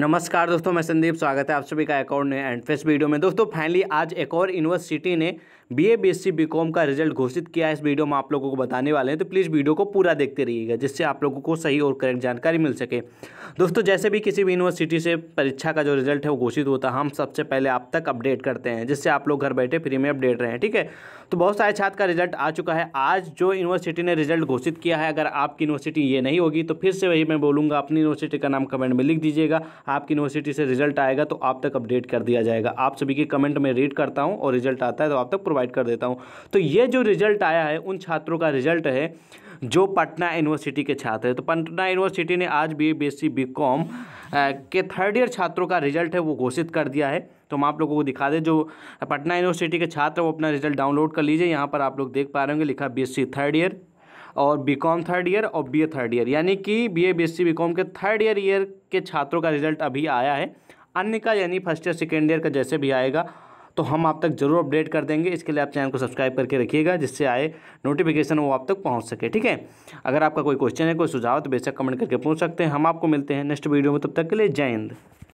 नमस्कार दोस्तों मैं संदीप स्वागत है आप सभी का एक और नए एंड फेस वीडियो में दोस्तों फाइनली आज एक और यूनिवर्सिटी ने B A B S C B com का रिजल्ट घोषित किया है इस वीडियो में आप लोगों को बताने वाले हैं तो प्लीज़ वीडियो को पूरा देखते रहिएगा जिससे आप लोगों को सही और करेक्ट जानकारी मिल सके दोस्तों जैसे भी किसी भी यूनिवर्सिटी से परीक्षा का जो रिजल्ट है वो घोषित होता है हम सबसे पहले आप तक अपडेट करते हैं जिससे आप लोग घर बैठे फ्री में अपडेट रहें ठीक है तो बहुत सारे छात्र का रिजल्ट आ चुका है आज जो यूनिवर्सिटी ने रिजल्ट घोषित किया है अगर आपकी यूनिवर्सिटी ये नहीं होगी तो फिर से वही मैं बोलूँगा अपनी यूनिवर्सिटी का नाम कमेंट में लिख दीजिएगा आपकी यूनिवर्सिटी से रिजल्ट आएगा तो आप तक अपडेट कर दिया जाएगा आप सभी के कमेंट में रीड करता हूँ और रिजल्ट आता है तो आप तक प्रोवाइड कर देता हूँ तो ये जो रिजल्ट आया है उन छात्रों का रिजल्ट है जो पटना यूनिवर्सिटी के छात्र हैं तो पटना यूनिवर्सिटी ने आज बी बी एस के थर्ड ईयर छात्रों का रिजल्ट है वो घोषित कर दिया है तो हम आप लोगों को दिखा दें जो पटना यूनिवर्सिटी के छात्र वो अपना रिजल्ट डाउनलोड कर लीजिए यहाँ पर आप लोग देख पा रहे होंगे लिखा बी थर्ड ईयर और बीकॉम थर्ड ईयर और बीए थर्ड ईयर यानी कि बीए बीएससी बीकॉम के थर्ड ईयर ईयर के छात्रों का रिजल्ट अभी आया है अन्य का यानी फर्स्ट ईयर सेकेंड ईयर का जैसे भी आएगा तो हम आप तक जरूर अपडेट कर देंगे इसके लिए आप चैनल को सब्सक्राइब करके रखिएगा जिससे आए नोटिफिकेशन वो आप तक पहुंच सके ठीक है अगर आपका कोई क्वेश्चन है कोई सुझाव तो बेशक कमेंट करके पूछ सकते हैं हम आपको मिलते हैं नेक्स्ट वीडियो में तब तक के लिए जय हिंद